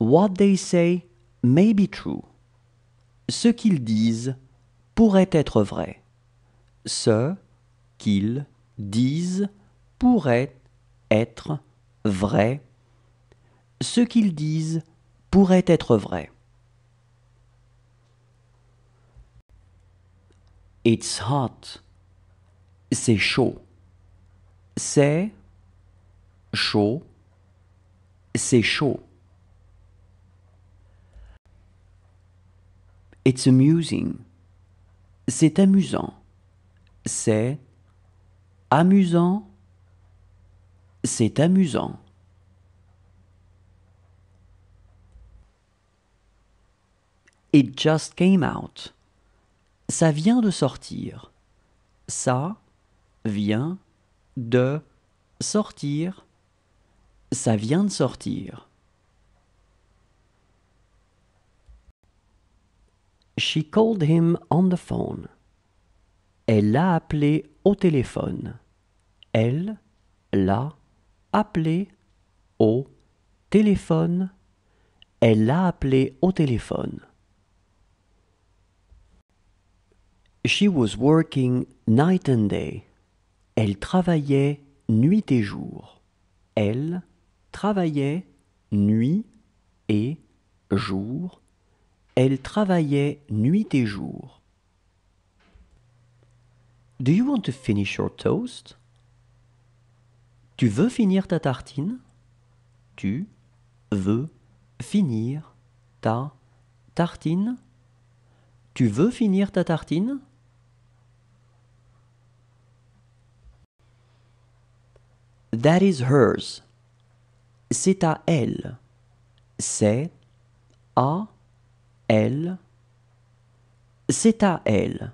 What they say may be true. Ce qu'ils disent pourrait être vrai. Ce qu'ils disent pourrait être vrai. Ce qu'ils disent pourrait être vrai. It's hot. C'est chaud. C'est chaud. C'est chaud. It's amusing. C'est amusant. C'est amusant. C'est amusant. It just came out. Ça vient de sortir. Ça vient de sortir. Ça vient de sortir. She called him on the phone. Elle l'a appelé au téléphone. Elle l'a appelé au téléphone. Elle l'a appelé au téléphone. She was working night and day. Elle travaillait nuit et jour. Elle travaillait nuit et jour. Elle travaillait nuit et jour. Do you want to finish your toast? Tu veux finir ta tartine? Tu veux finir ta tartine? Tu veux finir ta tartine? That is hers. C'est à elle. C'est à elle, c'est à elle.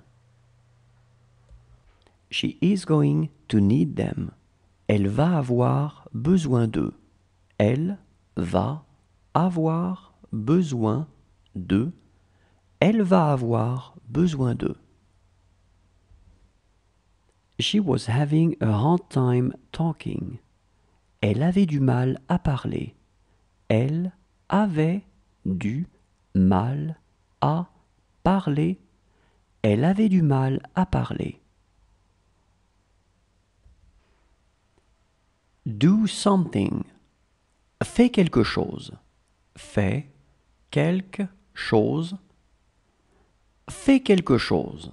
She is going to need them. Elle va avoir besoin d'eux. Elle va avoir besoin d'eux. Elle va avoir besoin d'eux. She was having a hard time talking. Elle avait du mal à parler. Elle avait du mal à parler. Elle avait du mal à parler. Do something. Fais quelque chose. Fais quelque chose. Fais quelque chose.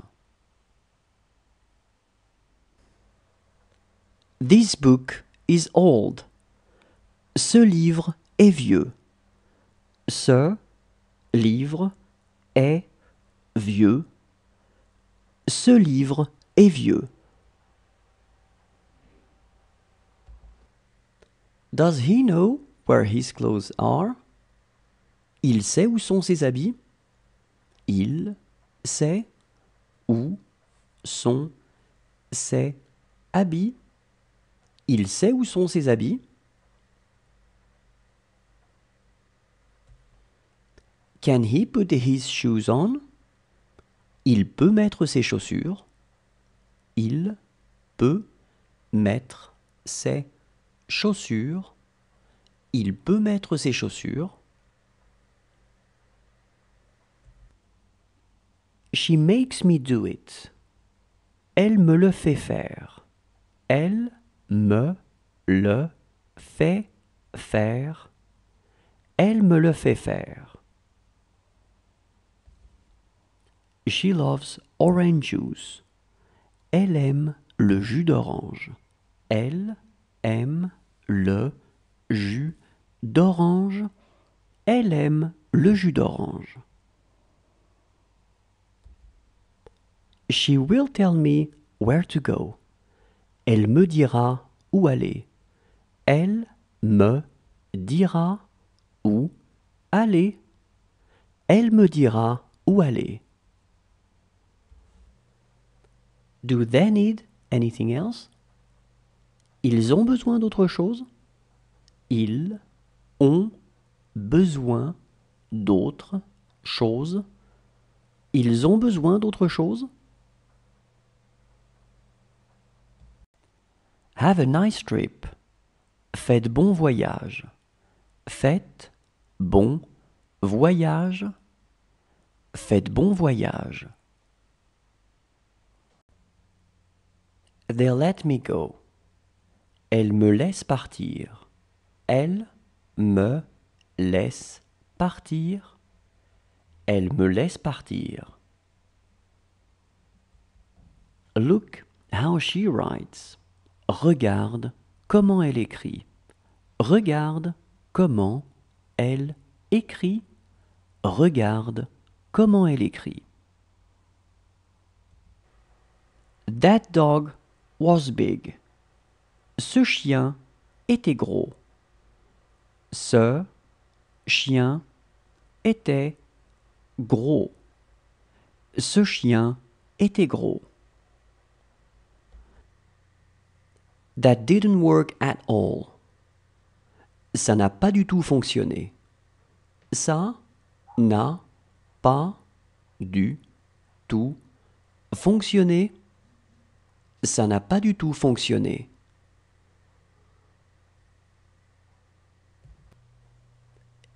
This book is old. Ce livre est vieux. Ce livre est vieux. Ce livre est vieux. Does he know where his clothes are? Il sait où sont ses habits? Il sait où sont ses habits? Il sait où sont ses habits? Can he put his shoes on? Il peut mettre ses chaussures. Il peut mettre ses chaussures. Il peut mettre ses chaussures. She makes me do it. Elle me le fait faire. Elle me le fait faire. Elle me le fait faire. She loves orange juice. Elle aime le jus d'orange. Elle aime le jus d'orange. Elle aime le jus d'orange. She will tell me where to go. Elle me dira où aller. Elle me dira où aller. Elle me dira où aller. Do they need anything else? Ils ont besoin d'autre chose? Ils ont besoin d'autre chose? Ils ont besoin d'autre chose? Have a nice trip. Faites bon voyage. Faites bon voyage. Faites bon voyage. They let me go. Elle me laisse partir. Elle me laisse partir. Elle me laisse partir. Look how she writes. Regarde comment elle écrit. Regarde comment elle écrit. Regarde comment elle écrit. That dog ce chien était gros. Ce chien était gros. Ce chien était gros. That didn't work at all. Ça n'a pas du tout fonctionné. Ça n'a pas du tout fonctionné ça n'a pas du tout fonctionné.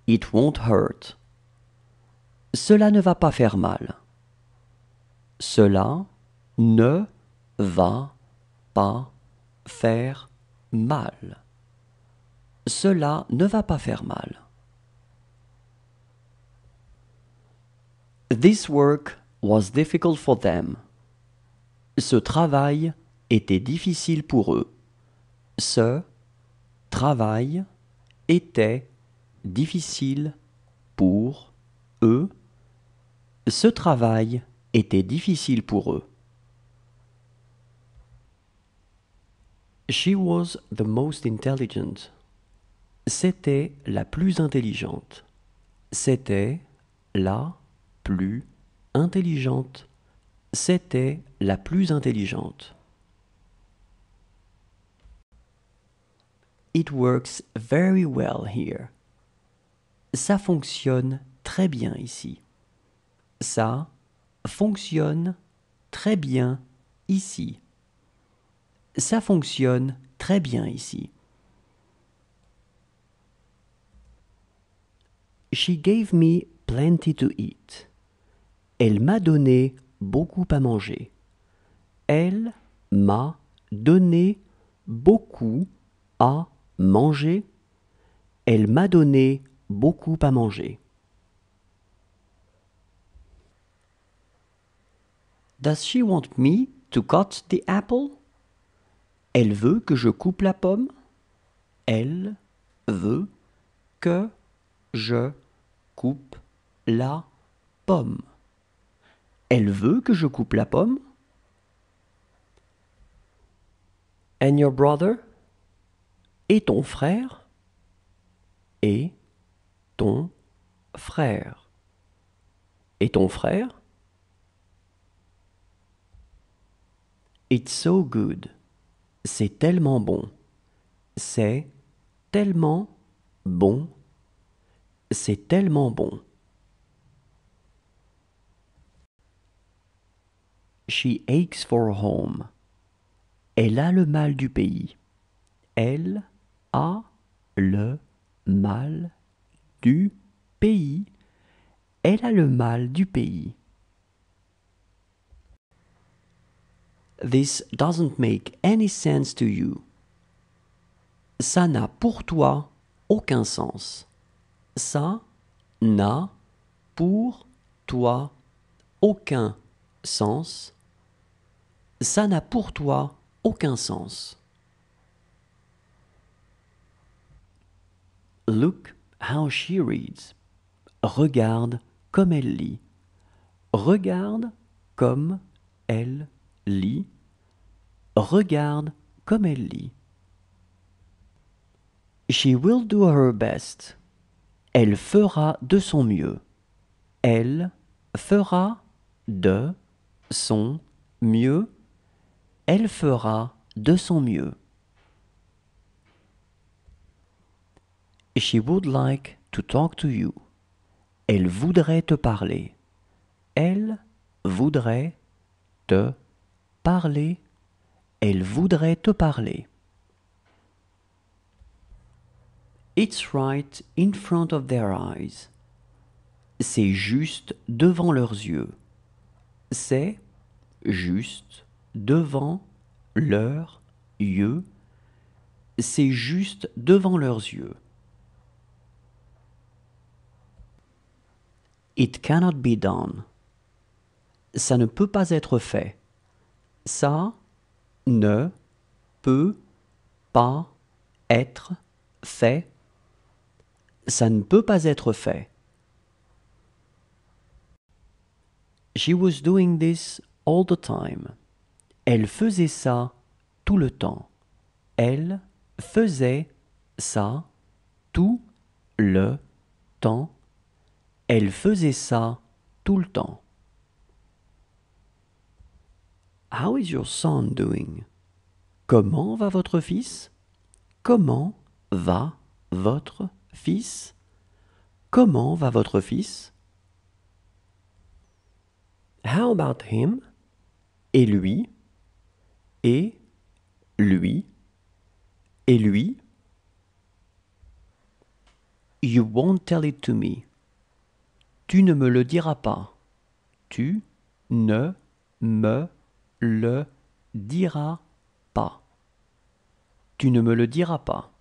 It won't hurt. Cela ne va pas faire mal. Cela ne va pas faire mal. Cela ne va pas faire mal. This work was difficult for them. Ce travail était difficile pour eux. Ce travail était difficile pour eux. Ce travail était difficile pour eux. She was the most intelligent. C'était la plus intelligente. C'était la plus intelligente c'était la plus intelligente. It works very well here. Ça fonctionne très bien ici. Ça fonctionne très bien ici. Ça fonctionne très bien ici. She gave me plenty to eat. Elle m'a donné beaucoup à manger. Elle m'a donné beaucoup à manger. Elle m'a donné beaucoup à manger. Does she want me to cut the apple? Elle veut que je coupe la pomme. Elle veut que je coupe la pomme. Elle veut que je coupe la pomme. And your brother? Et ton frère? Et ton frère? Et ton frère? It's so good. C'est tellement bon. C'est tellement bon. C'est tellement bon. She aches for a home. Elle a le mal du pays. Elle a le mal du pays. Elle a le mal du pays. This doesn't make any sense to you. Ça n'a pour toi aucun sens. Ça n'a pour toi aucun sens ça n'a pour toi aucun sens. Look how she reads. Regarde comme elle lit. Regarde comme elle lit. Regarde comme elle lit. She will do her best. Elle fera de son mieux. Elle fera de son mieux. Elle fera de son mieux. She would like to talk to you. Elle voudrait te parler. Elle voudrait te parler. Elle voudrait te parler. It's right in front of their eyes. C'est juste devant leurs yeux. C'est juste devant leurs yeux, c'est juste devant leurs yeux. It cannot be done. Ça ne peut pas être fait. Ça ne peut pas être fait. Ça ne peut pas être fait. She was doing this all the time. Elle faisait ça tout le temps. Elle faisait ça tout le temps. Elle faisait ça tout le temps. How is your son doing? Comment va votre fils? Comment va votre fils? Comment va votre fils? How about him? Et lui? et lui et lui. You won't tell it to me. Tu ne me le diras pas. Tu ne me le diras pas. Tu ne me le diras pas.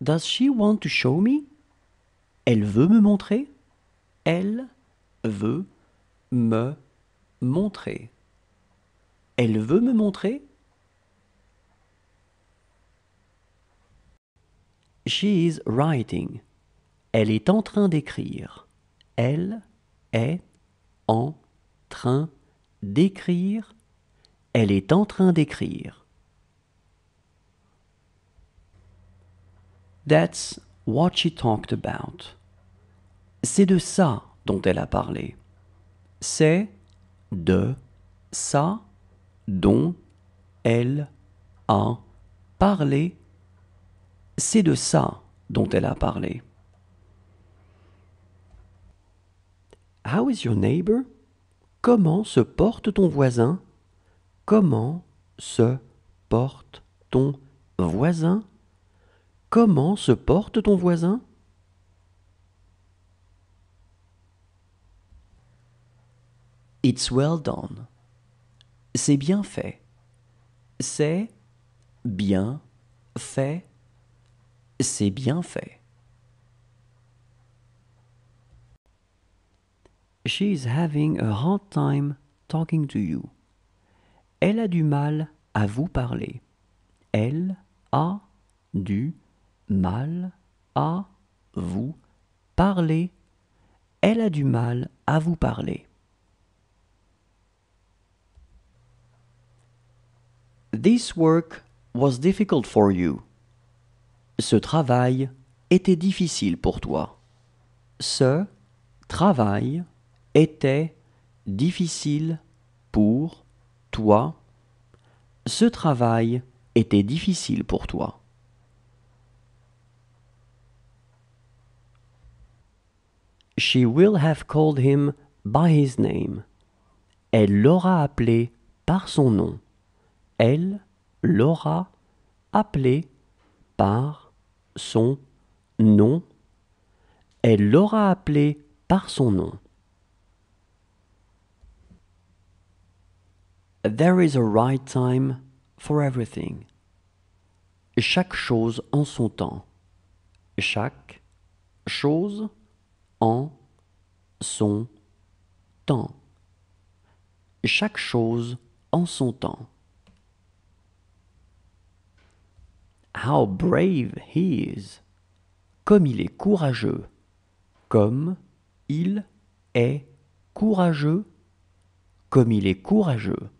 Does she want to show me? Elle veut me montrer? Elle veut me montrer. Elle veut me montrer She is writing. Elle est en train d'écrire. Elle est en train d'écrire. Elle est en train d'écrire. That's what she talked about. C'est de ça dont elle a parlé. C'est de ça dont elle a parlé. C'est de ça dont elle a parlé. How is your neighbor? Comment se porte ton voisin? Comment se porte ton voisin? Comment se porte ton voisin? It's well done. C'est bien fait. C'est bien fait. C'est bien fait. She is having a hard time talking to you. Elle a du mal à vous parler. Elle a du mal à vous parler. Elle a du mal à vous parler. This work was difficult for you. Ce travail était difficile pour toi. Ce travail était difficile pour toi. Ce travail était difficile pour toi. She will have called him by his name. Elle l'aura appelé par son nom elle l'aura appelé par son nom. Elle l'aura appelé par son nom. There is a right time for everything. Chaque chose en son temps. Chaque chose en son temps. Chaque chose en son temps. How brave he is. Comme il est courageux. Comme il est courageux. Comme il est courageux.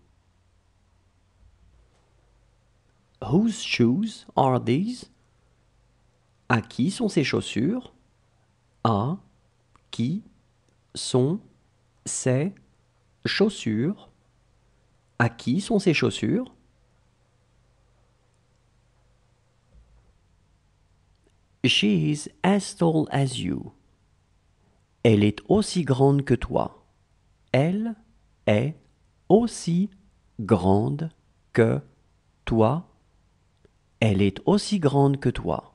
Whose shoes are these? À qui sont ces chaussures? À qui sont ces chaussures? À qui sont ces chaussures? She is as tall as you. Elle est aussi grande que toi. Elle est aussi grande que toi. Elle est aussi grande que toi.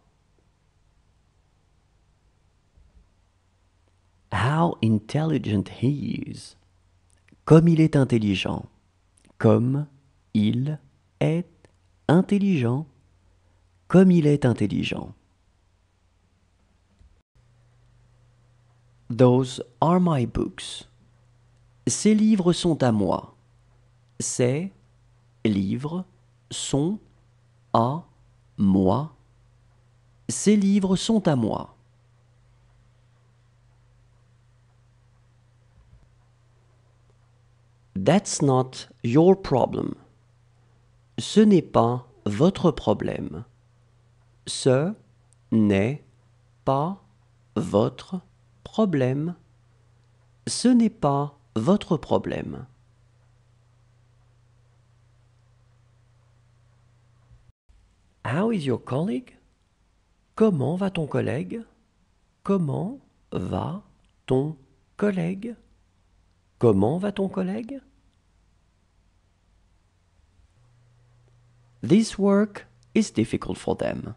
How intelligent he is. Comme il est intelligent. Comme il est intelligent. Comme il est intelligent. Those are my books. Ces livres sont à moi. Ces livres sont à moi. Ces livres sont à moi. That's not your problem. Ce n'est pas votre problème. Ce n'est pas votre problème problème, ce n'est pas votre problème. How is your colleague? Comment va ton collègue? Comment va ton collègue? Comment va ton collègue? This work is difficult for them.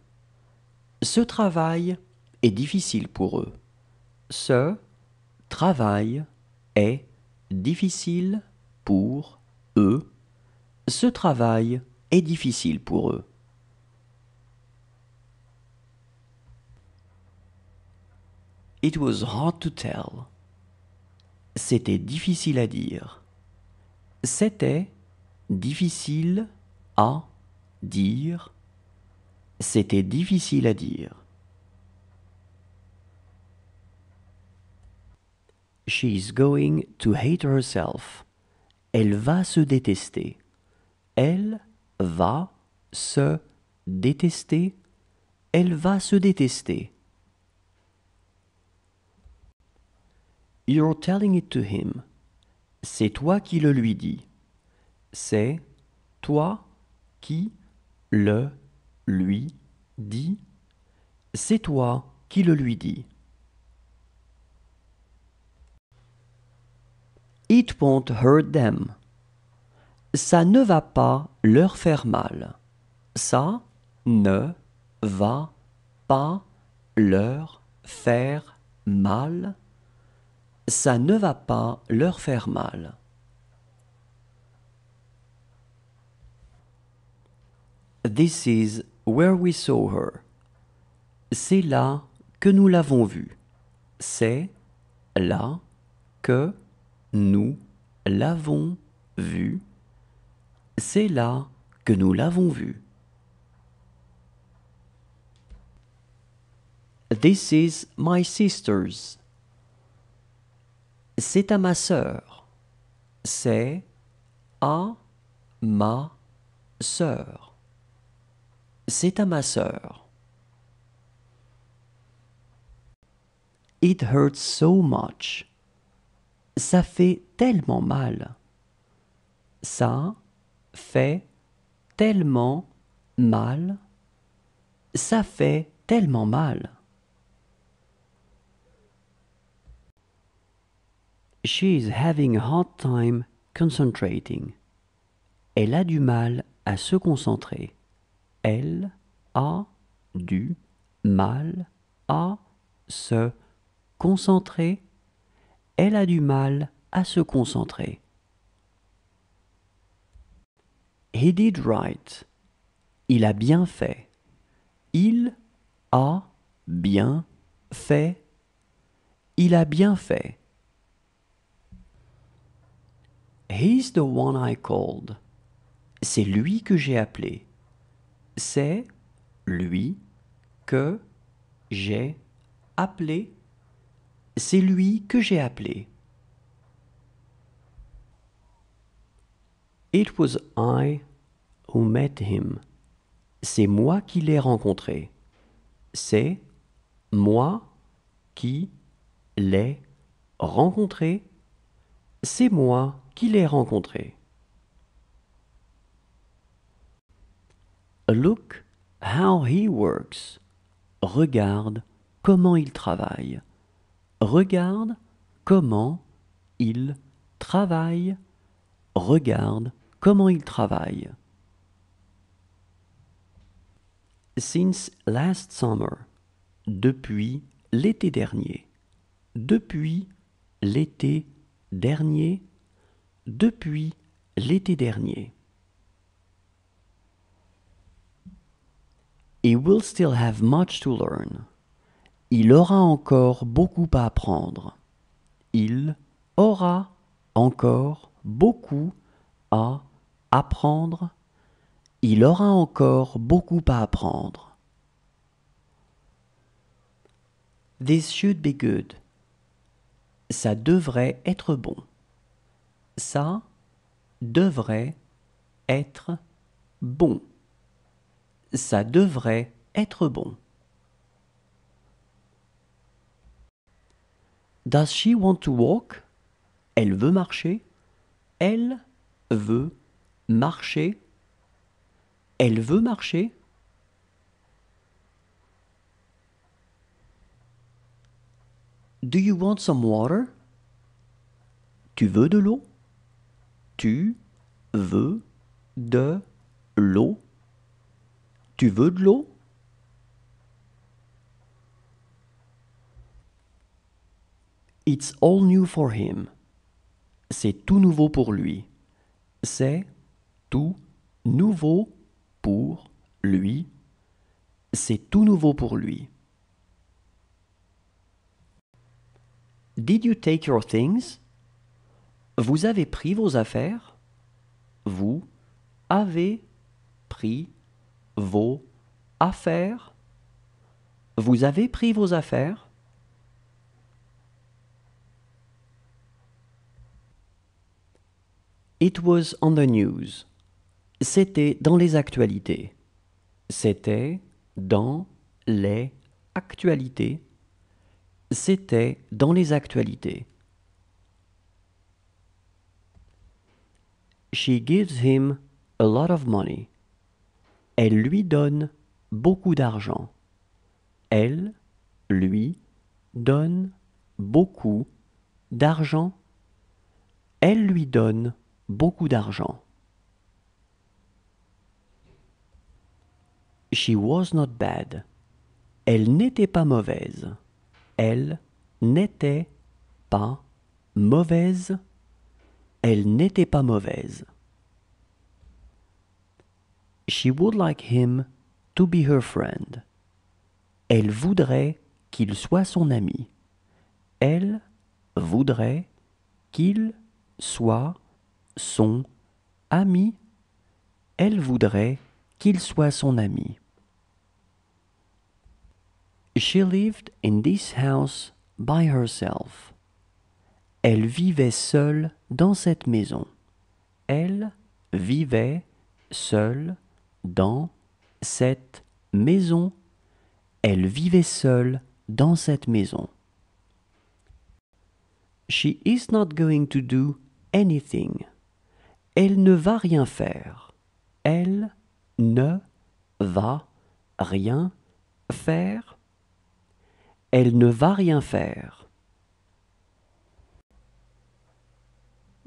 Ce travail est difficile pour eux ce travail est difficile pour eux. Ce travail est difficile pour eux. It was hard to tell. C'était difficile à dire. C'était difficile à dire. C'était difficile à dire. She is going to hate herself. Elle va se détester. Elle va se détester. Elle va se détester. You're telling it to him. C'est toi qui le lui dis. C'est toi qui le lui dis. C'est toi qui le lui dis. It won't hurt them. Ça ne va pas leur faire mal. Ça ne va pas leur faire mal. Ça ne va pas leur faire mal. This is where we saw her. C'est là que nous l'avons vue. C'est là que nous l'avons vu. C'est là que nous l'avons vu. This is my sister's. C'est à ma sœur. C'est à ma sœur. C'est à ma sœur. It hurts so much. Ça fait tellement mal. Ça fait tellement mal. Ça fait tellement mal. She is having a hard time concentrating. Elle a du mal à se concentrer. Elle a du mal à se concentrer elle a du mal à se concentrer. He did right. Il a bien fait. Il a bien fait. Il a bien fait. He's the one I called. C'est lui que j'ai appelé. C'est lui que j'ai appelé c'est lui que j'ai appelé. It was I who met him. C'est moi qui l'ai rencontré. C'est moi qui l'ai rencontré. C'est moi qui l'ai rencontré. Look how he works. Regarde comment il travaille. Regarde comment il travaille. Regarde comment il travaille. Since last summer. Depuis l'été dernier. Depuis l'été dernier. Depuis l'été dernier. He will still have much to learn. Il aura encore beaucoup à apprendre. Il aura encore beaucoup à apprendre. Il aura encore beaucoup à apprendre. This should be good. Ça devrait être bon. Ça devrait être bon. Ça devrait être bon. Does she want to walk? Elle veut marcher. Elle veut marcher. Elle veut marcher. Do you want some water? Tu veux de l'eau? Tu veux de l'eau? Tu veux de l'eau? It's all new for him. C'est tout nouveau pour lui. C'est tout nouveau pour lui. C'est tout nouveau pour lui. Did you take your things? Vous avez pris vos affaires? Vous avez pris vos affaires? Vous avez pris vos affaires? It was on the news. C'était dans les actualités. C'était dans les actualités. C'était dans les actualités. She gives him a lot of money. Elle lui donne beaucoup d'argent. Elle lui donne beaucoup d'argent. Elle lui donne beaucoup d'argent. She was not bad. Elle n'était pas mauvaise. Elle n'était pas mauvaise. Elle n'était pas mauvaise. She would like him to be her friend. Elle voudrait qu'il soit son ami. Elle voudrait qu'il soit son ami, elle voudrait qu'il soit son ami. She lived in this house by herself. Elle vivait seule dans cette maison. Elle vivait seule dans cette maison. Elle vivait seule dans cette maison. She is not going to do anything. Elle ne va rien faire. Elle ne va rien faire. Elle ne va rien faire.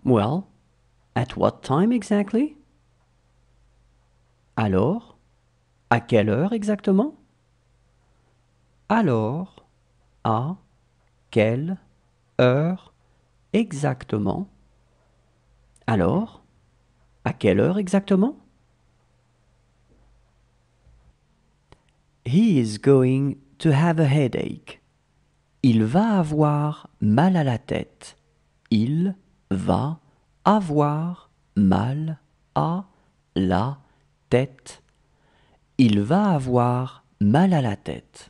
Well, at what time exactly? Alors, à quelle heure exactement? Alors, à quelle heure exactement? Alors, à quelle heure exactement He is going to have a headache. Il va avoir mal à la tête. Il va avoir mal à la tête. Il va avoir mal à la tête.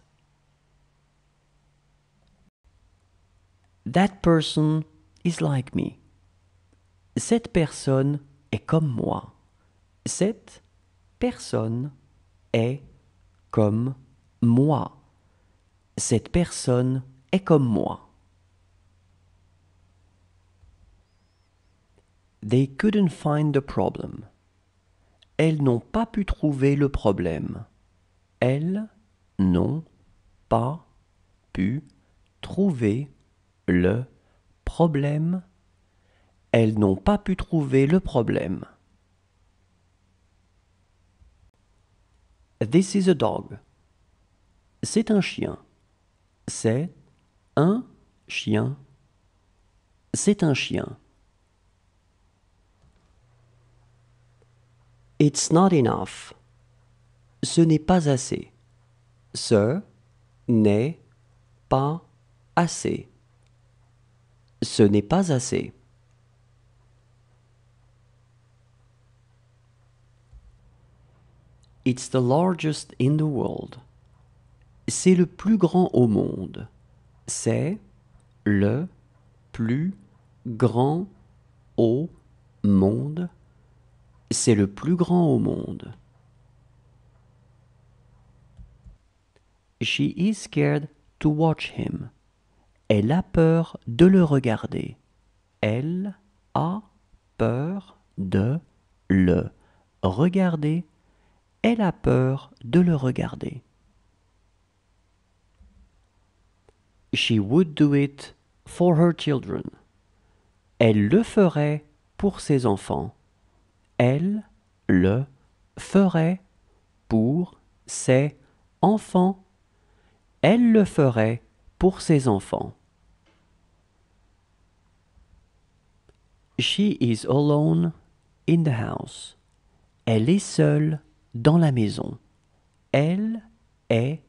That person is like me. Cette personne est comme moi. Cette personne est comme moi. Cette personne est comme moi. They couldn't find the problem. Elles n'ont pas pu trouver le problème. Elles n'ont pas pu trouver le problème. Elles n'ont pas pu trouver le problème. This is a dog. C'est un chien. C'est un chien. C'est un chien. It's not enough. Ce n'est pas assez. Ce n'est pas assez. Ce n'est pas assez. It's the largest in the world. C'est le plus grand au monde. C'est le plus grand au monde. C'est le plus grand au monde. She is scared to watch him. Elle a peur de le regarder. Elle a peur de le regarder elle a peur de le regarder. She would do it for her children. Elle le ferait pour ses enfants. Elle le ferait pour ses enfants. Elle le ferait pour ses enfants. She is alone in the house. Elle est seule dans la maison. Elle est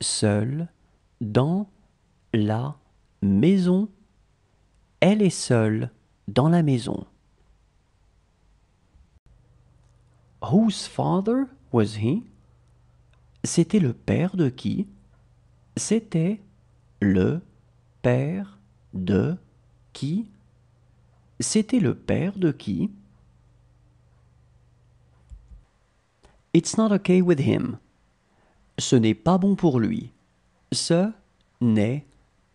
seule dans la maison. Elle est seule dans la maison. Whose father was he? C'était le père de qui? C'était le père de qui? C'était le père de qui? It's not okay with him. Ce n'est pas bon pour lui. Ce n'est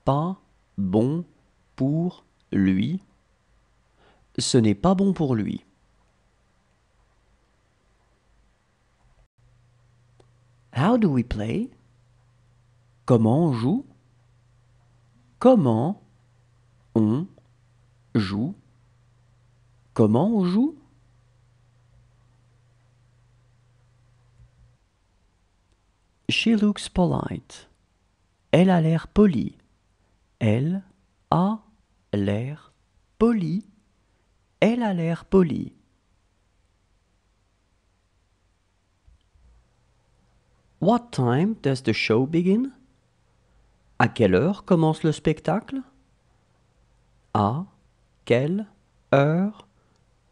pas bon pour lui. Ce n'est pas bon pour lui. How do we play? Comment on joue? Comment on joue? Comment on joue? She looks polite. Elle a l'air polie. Elle a l'air polie. Elle a l'air polie. What time does the show begin? À quelle heure commence le spectacle? À quelle heure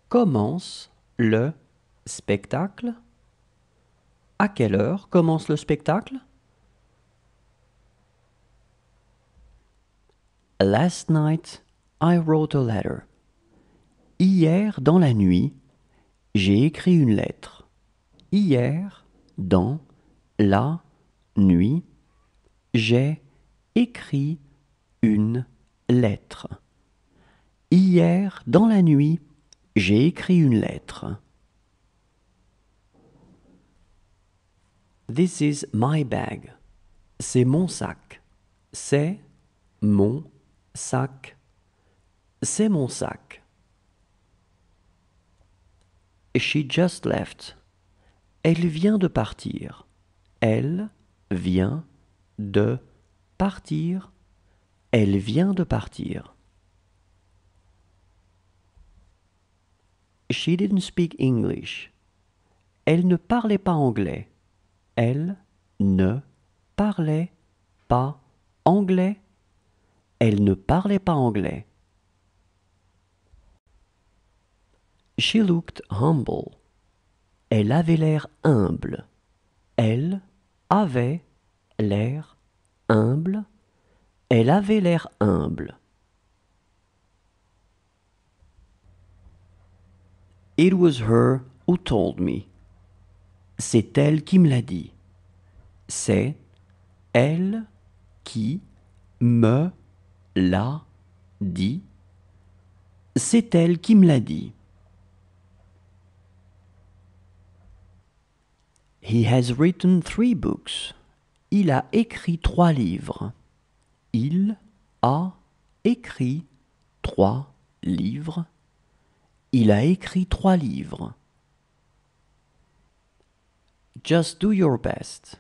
commence le spectacle? À quelle heure commence le spectacle Last night I wrote a letter. Hier dans la nuit, j'ai écrit une lettre. Hier dans la nuit, j'ai écrit une lettre. Hier dans la nuit, j'ai écrit une lettre. This is my bag. C'est mon sac. C'est mon sac. C'est mon sac. She just left. Elle vient de partir. Elle vient de partir. Elle vient de partir. She didn't speak English. Elle ne parlait pas anglais. Elle ne parlait pas anglais. Elle ne parlait pas anglais. She looked humble. Elle avait l'air humble. Elle avait l'air humble. Elle avait l'air humble. It was her who told me. C'est elle qui me l'a dit. C'est elle qui me l'a dit. C'est elle qui me l'a dit. He has written three books. Il a écrit trois livres. Il a écrit trois livres. Il a écrit trois livres. just do your best.